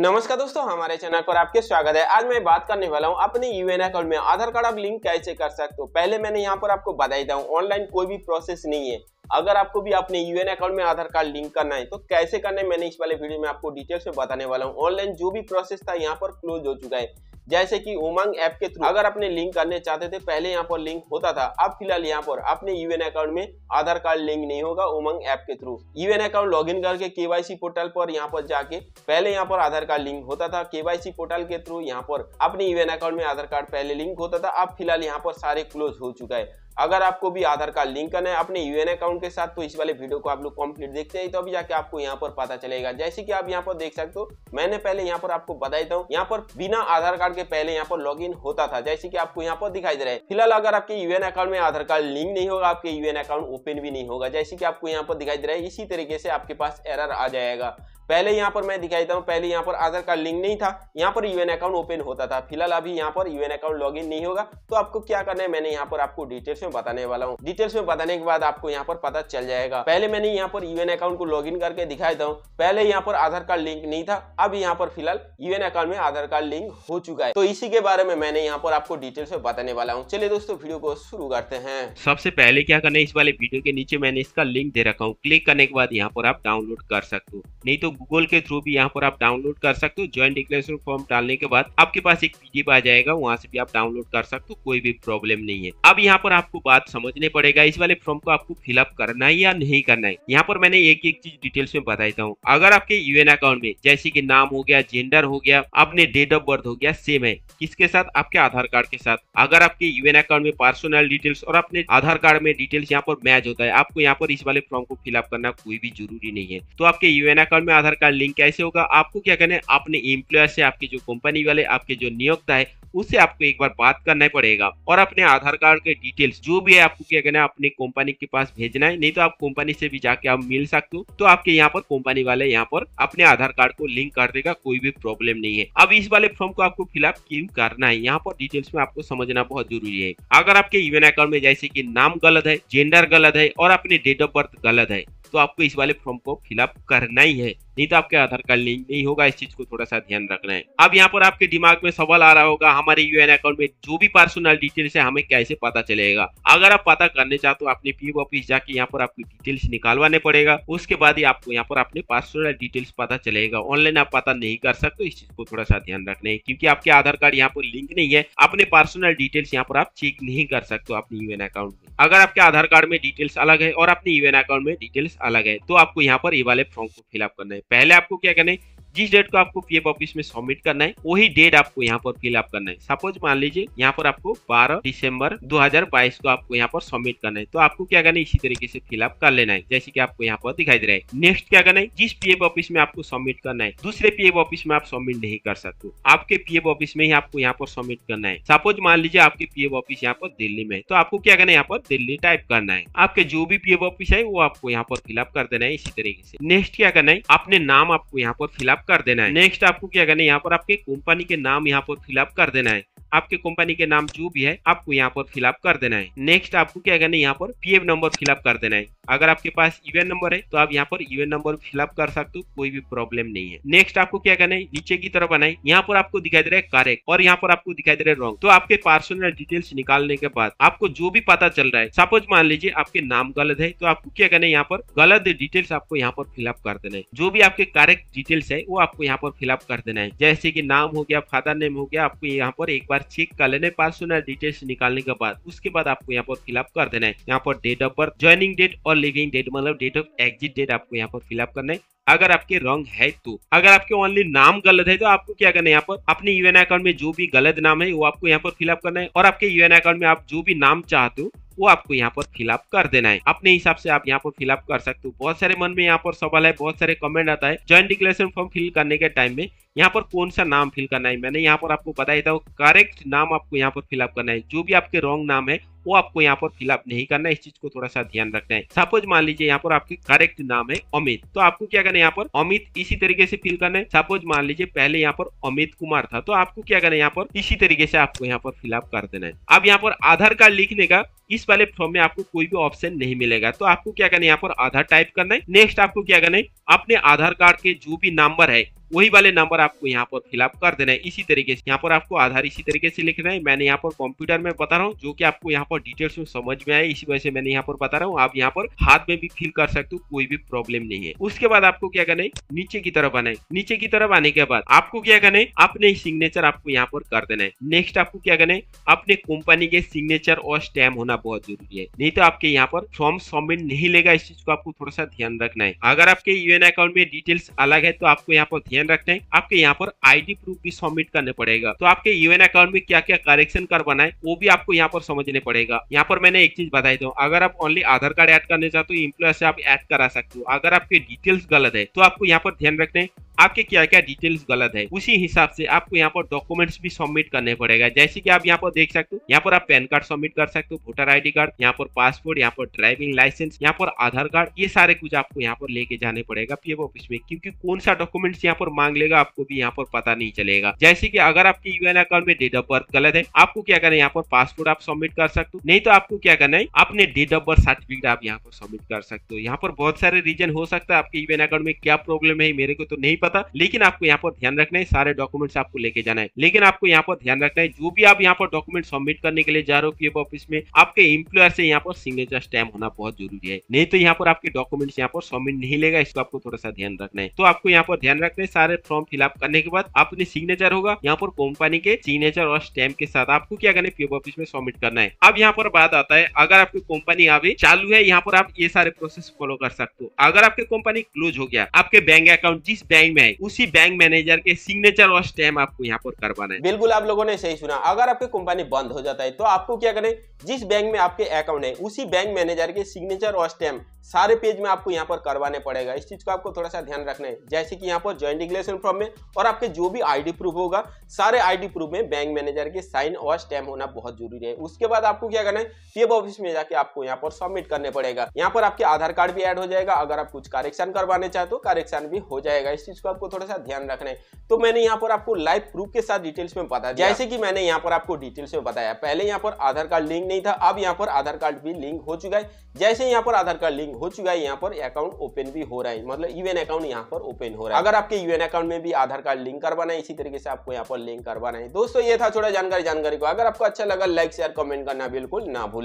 नमस्कार दोस्तों हमारे चैनल पर आपके स्वागत है आज मैं बात करने वाला हूं अपने यूएन अकाउंट में आधार कार्ड आप लिंक कैसे कर सकते हो पहले मैंने यहां पर आपको बताई दू ऑनलाइन कोई भी प्रोसेस नहीं है अगर आपको भी अपने यूएन अकाउंट में आधार कार्ड लिंक करना है तो कैसे करना है मैंने इस वाले वीडियो में आपको डिटेल से बताने वाला हूँ ऑनलाइन जो भी प्रोसेस था यहाँ पर क्लोज हो चुका है जैसे कि उमंग ऐप के थ्रू अगर अपने लिंक करने चाहते थे पहले यहाँ पर लिंक होता था अब फिलहाल यहाँ पर अपने यूएन अकाउंट में आधार कार्ड लिंक नहीं होगा उमंग ऐप के through UAN account log in करके केवाईसी पोर्टल पर यहाँ पर जाके पहले यहाँ पर आधार कार्ड लिंक होता था केवाईसी पोर्टल के थ्रू यहाँ पर अपने यूएन अकाउंट में आधार कार्ड पहले लिंक होता था अब फिलहाल यहाँ पर सारे क्लोज हो चुका है अगर आपको भी आधार कार्ड लिंक करना है अपने यूएन अकाउंट के साथ तो इस वाले वीडियो को आप लोग कंप्लीट देखते हैं तो अभी जाके आपको यहाँ पर पता चलेगा जैसे कि आप यहाँ पर देख सकते हो मैंने पहले यहाँ पर आपको बता देता हूँ यहाँ पर बिना आधार कार्ड के पहले यहाँ पर लॉग होता था जैसे की आपको यहाँ पर दिखाई दे रहा है फिलहाल अगर आपके यूएन अकाउंट में आधार कार्ड लिंक नहीं होगा आपके यूएन अकाउंट ओपन भी नहीं होगा जैसे की आपको यहाँ पर दिखाई दे रहा है इसी तरीके से आपके पास एरर आ जाएगा पहले यहाँ पर मैं दिखाई देता हूँ पहले यहाँ पर आधार कार्ड लिंक नहीं था यहाँ पर यूएन अकाउंट ओपन होता था फिलहाल अभी यहाँ पर यूएन अकाउंट लॉगिन नहीं होगा तो आपको क्या करना है मैंने यहाँ पर आपको डिटेल्स में बताने वाला हूँ डिटेल्स में बताने के बाद आपको यहाँ पर पता चल जाएगा पहले मैंने यहाँ पर यूएन अकाउंट को लॉग करके दिखाई देता हूँ पहले यहाँ पर आधार कार्ड लिंक नहीं था अब यहाँ पर फिलहाल यूएन अकाउंट में आधार कार्ड लिंक हो चुका है तो इसी के बारे में मैंने यहाँ पर आपको डिटेल्स में बताने वाला हूँ चलिए दोस्तों वीडियो को शुरू करते हैं सबसे पहले क्या करना है इस वाले वीडियो के नीचे मैंने इसका लिंक दे रखा हूँ क्लिक करने के बाद यहाँ पर आप डाउनलोड कर सकते हो नहीं तो गूगल के थ्रू भी यहाँ पर आप डाउनलोड कर सकते हो ज्वाइन डिक्लेरेशन फॉर्म डालने के बाद आपके पास एक पीडीएफ आ जाएगा वहाँ से भी आप डाउनलोड कर सकते हो कोई भी प्रॉब्लम नहीं है अब यहाँ पर आपको बात समझने पड़ेगा इस वाले फॉर्म को आपको फिलअप करना है या नहीं करना है यहाँ पर मैंने एक एक चीज डिटेल्स में बताता हूँ अगर आपके यूएन अकाउंट में जैसे की नाम हो गया जेंडर हो गया अपने डेट ऑफ बर्थ हो गया सेम है किसके साथ आपके आधार कार्ड के साथ अगर आपके यूएन अकाउंट में पर्सनल डिटेल्स और अपने आधार कार्ड में डिटेल्स यहाँ पर मैच होता है आपको यहाँ पर इस वाले फॉर्म को फिलअप करना कोई भी जरूरी नहीं है तो आपके यूएन अकाउंट में आधार कार्ड लिंक कैसे होगा आपको क्या करना है अपने इम्प्लॉयर से आपके जो कंपनी वाले आपके जो नियोक्ता है उससे आपको एक बार बात करना पड़ेगा और अपने आधार कार्ड के डिटेल्स जो भी है आपको क्या करना है अपनी कंपनी के पास भेजना है नहीं तो आप कंपनी से भी जाके आप मिल सकते हो तो आपके यहाँ पर कंपनी वाले यहाँ पर अपने आधार कार्ड को लिंक कर देगा कोई भी प्रॉब्लम नहीं है अब इस वाले फॉर्म को आपको फिलअप क्यों करना है यहाँ पर डिटेल्स में आपको समझना बहुत जरूरी है अगर आपके इवेंट अकाउंट में जैसे की नाम गलत है जेंडर गलत है और अपने डेट ऑफ बर्थ गलत है तो आपको इस वाले फॉर्म को फिलअप करना ही है नहीं तो आपके आधार कार्ड लिंक नहीं होगा इस चीज को थोड़ा सा ध्यान रखना है अब यहाँ पर आपके दिमाग में सवाल आ रहा होगा हम हमारे यूएन अकाउंट में जो भी पर्सनल डिटेल्स है हमें कैसे पता चलेगा अगर आप पता करने चाहते हो अपने पी ऑफिस जाके यहाँ पर आपकी डिटेल्स निकालवाने पड़ेगा उसके बाद ही आपको यहाँ पर अपने पर्सनल डिटेल्स पता चलेगा ऑनलाइन आप पता नहीं कर सकते इस चीज को थोड़ा सा ध्यान रखना है क्योंकि आपके आधार कार्ड यहाँ पर लिंक नहीं है अपने पर्सनल डिटेल्स यहाँ पर आप चेक नहीं कर सकते अपने यूएन अकाउंट में अगर आपके आधार कार्ड में डिटेल्स अलग है और अपने यूएन अकाउंट में डिटेल्स अलग है तो आपको यहाँ पर ये वाले फॉर्म को फिलअप करना है पहले आपको क्या करना है जिस डेट को आपको पीएफ ऑफिस में सबमिट करना है वही डेट आपको यहाँ पर फिलअप करना है सपोज मान लीजिए यहाँ पर आपको 12 दिसंबर 2022 को आपको यहाँ पर सबमिट करना है तो आपको क्या करना है इसी तरीके से फिलअप कर लेना है जैसे की आपको यहाँ पर दिखाई दे रहा है नेक्स्ट क्या करना है जिस पीएफ ऑफिस में आपको सबमिट करना है दूसरे पीएफ ऑफिस में आप सबमिट नहीं कर सकते आपके पीएफ ऑफिस में ही आपको यहाँ पर सबमिट करना है सपोज मान लीजिए आपके पीएफ ऑफिस यहाँ पर दिल्ली में है तो आपको क्या करना है यहाँ पर दिल्ली टाइप करना है आपके जो भी पीएफ ऑफिस है वो आपको यहाँ पर फिलअप कर देना है इसी तरीके से नेक्स्ट क्या करना है अपने नाम आपको यहाँ पर फिलअप कर देना है नेक्स्ट आपको क्या करना है यहाँ पर आपके कंपनी के नाम यहाँ पर फिलअप कर देना है आपके कंपनी के नाम जो भी है आपको यहाँ पर फिलअप कर देना है नेक्स्ट आपको क्या करना है यहाँ पर पी नंबर फिलअप कर देना है अगर आपके पास यूएन e नंबर है तो आप यहाँ पर यूएन नंबर फिलअप कर सकते हो कोई भी प्रॉब्लम नहीं है नेक्स्ट आपको क्या करना है नीचे की तरफ बनाए यहाँ पर आपको दिखाई दे रहा है करेक्ट और यहाँ पर आपको दिखाई दे रहा है रॉन्ग तो आपके पर्सनल डिटेल्स निकालने के बाद आपको जो भी पता चल रहा है सपोज मान लीजिए आपके नाम गलत है तो आपको क्या करना है यहाँ पर गलत डिटेल्स आपको यहाँ पर फिलअप कर देना है जो भी आपके करेक्ट डिटेल्स है वो आपको यहाँ पर फिलअप कर देना है जैसे की नाम हो गया फादर नेम हो गया आपको यहाँ पर एक बार चेक कर लेना है पर्सनल डिटेल्स निकालने के बाद उसके बाद आपको यहाँ पर फिलअप कर देना है यहाँ पर date of birth joining date और लिविंग डेट मतलब डेट ऑफ एग्जिट डेट आपको यहाँ पर फिलअप करना है अगर आपके रॉन्ग है तो अगर आपके ओनली नाम गलत है तो आपको क्या करना है यहाँ पर अपने यूएन अकाउंट में जो भी गलत नाम है वो आपको यहाँ पर फिलअप करना है और आपके यूएन अकाउंट में आप जो भी नाम चाहते हो वो आपको यहाँ पर फिलअप कर देना है अपने हिसाब से आप यहाँ पर फिलअप कर सकते हो बहुत सारे मन में यहाँ पर सवाल है बहुत सारे कमेंट आता है ज्वाइंट डिक्लेरेशन फॉर्म फिल करने के टाइम में यहाँ पर कौन सा नाम फिल करना है मैंने यहाँ पर आपको बताया था करेक्ट नाम आपको यहाँ पर फिलअप करना है जो भी आपके रॉन्ग नाम है वो आपको यहाँ पर फिलअप नहीं करना है इस चीज को थोड़ा सा ध्यान रखना है सपोज मान लीजिए यहाँ पर आपके करेक्ट नाम है अमित तो आपको क्या करना है यहाँ पर अमित इसी तरीके से फिल करना है सपोज मान लीजिए पहले यहाँ पर अमित कुमार था तो आपको क्या करना है यहाँ पर इसी तरीके से आपको यहाँ पर फिलअप कर देना है अब यहाँ पर आधार कार्ड लिखने का इस वाले फॉर्म में आपको कोई भी ऑप्शन नहीं मिलेगा तो आपको क्या करना है यहाँ पर आधार टाइप करना है नेक्स्ट आपको क्या करना है अपने आधार कार्ड के जो भी नंबर है वही वाले नंबर आपको यहाँ पर फिलअप कर देना है इसी तरीके से यहाँ पर आपको आधार इसी तरीके से लिखना है मैंने यहाँ पर कंप्यूटर में बता रहा हूँ जो कि आपको यहाँ पर डिटेल्स में समझ में आए इसी वजह से मैंने यहाँ पर बता रहा हूँ आप यहाँ पर हाथ में भी फिल कर सकते हो कोई भी प्रॉब्लम नहीं है उसके बाद आपको क्या करना है नीचे की तरफ आना है नीचे की तरफ आने के बाद आपको क्या करना है अपने सिग्नेचर आपको यहाँ पर कर देना है नेक्स्ट आपको क्या करना है अपने कंपनी के सिग्नेचर और स्टैम्प होना बहुत जरूरी है नहीं तो आपके यहाँ पर फॉर्म सबमिट नहीं लेगा इस चीज को आपको थोड़ा सा ध्यान रखना है अगर आपके यूएन अकाउंट में डिटेल्स अलग है तो आपको यहाँ पर ध्यान रखते हैं आपके यहाँ पर आईडी प्रूफ भी सबमिट करने पड़ेगा तो आपके यूएन अकाउंट में क्या क्या करेक्शन कर बनाए वो भी आपको यहाँ पर समझने पड़ेगा यहाँ पर मैंने एक चीज बताई दो तो, अगर आप ओनली आधार कार्ड एड करने चाहते हो इम्प्लॉय से आप एड करा सकते हो अगर आपके डिटेल्स गलत है तो आपको यहाँ पर ध्यान रखते हैं आपके क्या क्या डिटेल्स गलत है उसी हिसाब से आपको यहाँ पर डॉक्यूमेंट्स भी सबमिट करने पड़ेगा जैसे कि आप यहाँ पर देख सकते हो यहाँ पर आप पैन कार्ड सबमिट कर सकते हो वोटर आई कार्ड यहाँ पर पासपोर्ट यहाँ पर ड्राइविंग लाइसेंस यहाँ पर आधार कार्ड ये सारे कुछ आपको यहाँ पर लेके जाने पड़ेगा पीएफ ऑफिस में क्योंकि कौन सा डॉक्यूमेंट्स यहाँ पर मांग लेगा आपको भी यहाँ पर पता नहीं चलेगा जैसे की अगर आपके यूएन अकाउंट में डेट ऑफ बर्थ गलत है आपको क्या करना है यहाँ पर पासपोर्ट आप सबमिट कर सकते हो नहीं तो आपको क्या करना है अपने डेट ऑफ बर्थ सर्टिफिकेट आप यहाँ पर सबमिट कर सकते हो यहाँ पर बहुत सारे रीजन हो सकता है आपके यूएन अकाउंट में क्या प्रॉब्लम है मेरे को तो नहीं पता लेकिन आपको यहाँ पर ध्यान रखना है सारे डॉक्यूमेंट आपको लेके जाना है लेकिन आपको यहाँ पर ध्यान रखना है जो भी आप यहाँ पर डॉक्यूमेंट सबमिट करने के लिए जा रहे हो पीएफ ऑफिस में आपके इम्प्लॉयर से यहाँ पर सिग्नेचर स्टैम्प होना बहुत जरूरी है नहीं तो यहाँ पर आपके डॉक्यूमेंट यहाँ पर सबमिट नहीं लेगा इसको आपको थोड़ा सा ध्यान रखना है तो आपको यहाँ पर ध्यान रखना है सारे फॉर्म फिलअप करने के बाद आपने सिग्नेचर होगा यहाँ पर कंपनी के सिग्नेचर और स्टैम्प के साथ आपको क्या करना है पीएफ ऑफिस में सबमिट करना है अब यहाँ पर बात आता है अगर आपकी कंपनी अभी चालू है यहाँ पर आप ये सारे प्रोसेस फॉलो कर सकते हो अगर आपकी कंपनी क्लोज हो गया आपके बैंक अकाउंट जिस बैंक में है उसी बैंक मैनेजर के सिग्नेचर और स्टैम्प आपको यहाँ पर करवाना है बिल्कुल आप लोगों ने सही सुना अगर आपकी कंपनी बंद हो जाता है तो आपको क्या करें जिस बैंक में आपके अकाउंट है उसी बैंक मैनेजर के सिग्नेचर और स्टैम्प सारे पेज में आपको यहाँ पर करवाने पड़ेगा इस चीज को आपको थोड़ा सा ध्यान रखना है जैसे कि यहाँ पर ज्वाइंट डिक्लेरेशन फॉर्म में और आपके जो भी आईडी प्रूफ होगा सारे आईडी प्रूफ में बैंक मैनेजर के साइन और स्टैम्प होना बहुत जरूरी है उसके बाद आपको क्या करना है पीएफ ऑफिस में जाके आपको यहाँ पर सबमिट करने पड़ेगा यहाँ पर आपके आधार कार्ड भी एड हो जाएगा अगर आप कुछ करेक्शन करवाने चाहे तो करेक्शन भी हो जाएगा इस चीज इसको आपको थोड़ा सा ध्यान रखना है तो मैंने यहाँ पर आपको लाइव प्रूफ के साथ डिटेल्स में बता दिया जैसे कि मैंने यहाँ पर आपको डिटेल्स में बताया पहले यहाँ पर आधार कार्ड लिंक नहीं था अब यहाँ पर आधार कार्ड भी लिंक हो चुका है जैसे यहाँ पर आधार कार्ड लिंक हो चुका है यहाँ पर अकाउंट ओपन भी हो रहा है मतलब यूएन अकाउंट यहाँ पर ओपन हो रहा है अगर आपके यूएन अकाउंट में भी आधार कार्ड लिंक करवाना है इसी तरीके से आपको यहाँ पर लिंक करवाना है दोस्तों ये था थोड़ा जानकारी जानकारी को अगर आपको अच्छा लगा लाइक शेयर कमेंट करना बिल्कुल ना भूले